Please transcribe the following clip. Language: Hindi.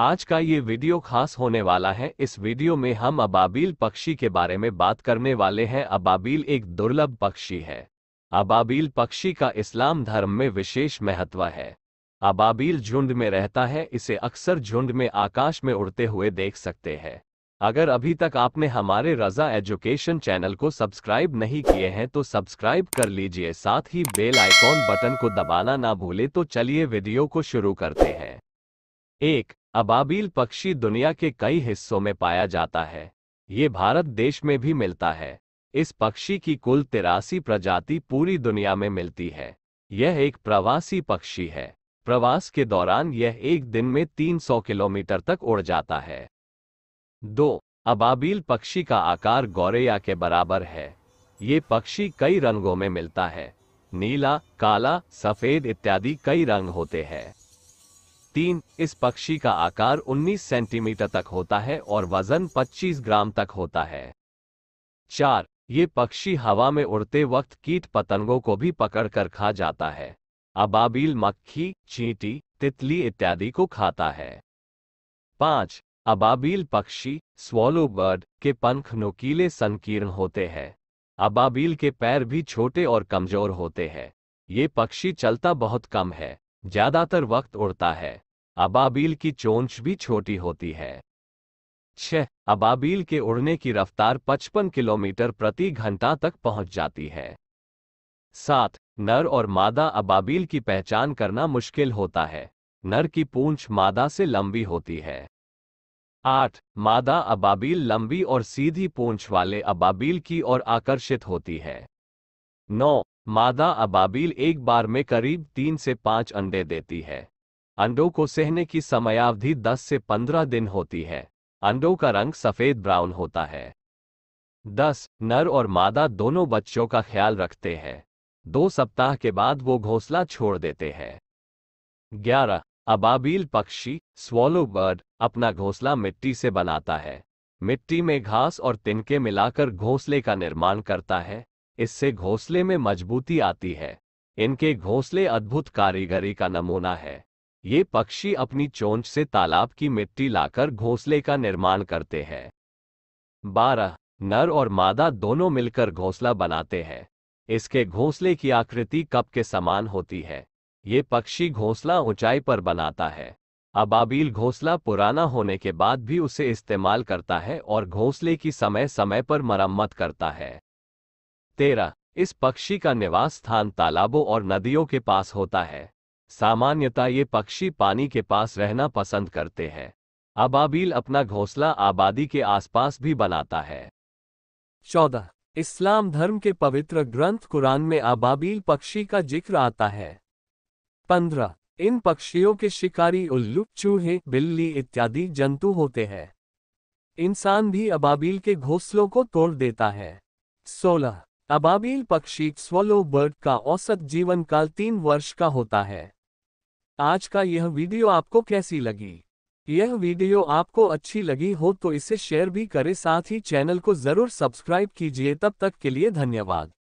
आज का ये वीडियो खास होने वाला है इस वीडियो में हम अबाबील पक्षी के बारे में बात करने वाले हैं अबाबील एक दुर्लभ पक्षी है अबाबील पक्षी का इस्लाम धर्म में विशेष महत्व है अबाबील झुंड में रहता है इसे अक्सर झुंड में आकाश में उड़ते हुए देख सकते हैं अगर अभी तक आपने हमारे रजा एजुकेशन चैनल को सब्सक्राइब नहीं किए हैं तो सब्सक्राइब कर लीजिए साथ ही बेल आइकॉन बटन को दबाना ना भूले तो चलिए वीडियो को शुरू करते हैं एक अबाबील पक्षी दुनिया के कई हिस्सों में पाया जाता है ये भारत देश में भी मिलता है इस पक्षी की कुल तिरासी प्रजाति पूरी दुनिया में मिलती है यह एक प्रवासी पक्षी है प्रवास के दौरान यह एक दिन में 300 किलोमीटर तक उड़ जाता है दो अबाबील पक्षी का आकार गौरे के बराबर है ये पक्षी कई रंगों में मिलता है नीला काला सफेद इत्यादि कई रंग होते हैं तीन इस पक्षी का आकार 19 सेंटीमीटर तक होता है और वजन 25 ग्राम तक होता है चार ये पक्षी हवा में उड़ते वक्त कीट पतंगों को भी पकड़कर खा जाता है अबाबील मक्खी चींटी तितली इत्यादि को खाता है पांच अबाबील पक्षी स्वॉलो बर्ड के पंख नुकीले संकीर्ण होते हैं अबाबील के पैर भी छोटे और कमजोर होते हैं ये पक्षी चलता बहुत कम है ज्यादातर वक्त उड़ता है अबाबील की चोंच भी छोटी होती है छह अबाबील के उड़ने की रफ्तार 55 किलोमीटर प्रति घंटा तक पहुंच जाती है सात नर और मादा अबाबील की पहचान करना मुश्किल होता है नर की पूंछ मादा से लंबी होती है आठ मादा अबाबील लंबी और सीधी पूंछ वाले अबाबील की ओर आकर्षित होती है नौ मादा अबाबील एक बार में करीब तीन से पांच अंडे देती है अंडों को सहने की समयावधि 10 से 15 दिन होती है अंडों का रंग सफ़ेद ब्राउन होता है 10. नर और मादा दोनों बच्चों का ख्याल रखते हैं दो सप्ताह के बाद वो घोंसला छोड़ देते हैं 11. अबाबील पक्षी स्वॉलो बर्ड अपना घोंसला मिट्टी से बनाता है मिट्टी में घास और तिनके मिलाकर घोंसले का निर्माण करता है इससे घोंसले में मजबूती आती है इनके घोंसले अद्भुत कारीगरी का नमूना है ये पक्षी अपनी चोंच से तालाब की मिट्टी लाकर घोंसले का निर्माण करते हैं बारह नर और मादा दोनों मिलकर घोंसला बनाते हैं इसके घोंसले की आकृति कप के समान होती है ये पक्षी घोंसला ऊंचाई पर बनाता है अबाबील घोंसला पुराना होने के बाद भी उसे इस्तेमाल करता है और घोंसले की समय समय पर मरम्मत करता है तेरह इस पक्षी का निवास स्थान तालाबों और नदियों के पास होता है सामान्यतः ये पक्षी पानी के पास रहना पसंद करते हैं अबाबील अपना घोंसला आबादी के आसपास भी बनाता है चौदह इस्लाम धर्म के पवित्र ग्रंथ कुरान में अबाबील पक्षी का जिक्र आता है पंद्रह इन पक्षियों के शिकारी उल्लू चूहे बिल्ली इत्यादि जंतु होते हैं इंसान भी अबाबील के घोंसलों को तोड़ देता है सोलह अबाबील पक्षी स्वलो बर्ड का औसत जीवन काल तीन वर्ष का होता है आज का यह वीडियो आपको कैसी लगी यह वीडियो आपको अच्छी लगी हो तो इसे शेयर भी करें साथ ही चैनल को जरूर सब्सक्राइब कीजिए तब तक के लिए धन्यवाद